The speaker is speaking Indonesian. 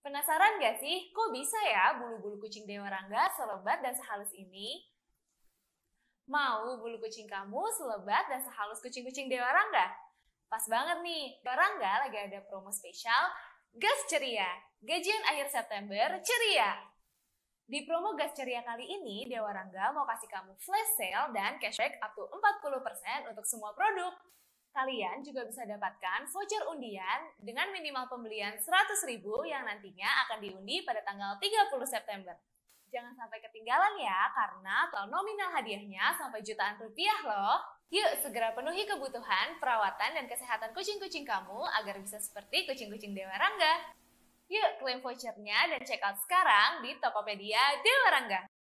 Penasaran gak sih, kok bisa ya bulu-bulu kucing Dewa Rangga selebat dan sehalus ini? Mau bulu kucing kamu selebat dan sehalus kucing-kucing Dewa Rangga? Pas banget nih, Dewa Rangga lagi ada promo spesial Gas Ceria, gajian akhir September ceria. Di promo Gas Ceria kali ini, Dewa Rangga mau kasih kamu flash sale dan cashback up to 40% untuk semua produk. Kalian juga bisa dapatkan voucher undian dengan minimal pembelian 100.000 yang nantinya akan diundi pada tanggal 30 September. Jangan sampai ketinggalan ya, karena total nominal hadiahnya sampai jutaan rupiah loh. Yuk, segera penuhi kebutuhan, perawatan, dan kesehatan kucing-kucing kamu agar bisa seperti kucing-kucing Dewa Rangga. Yuk, klaim vouchernya dan check out sekarang di Tokopedia Dewa Rangga.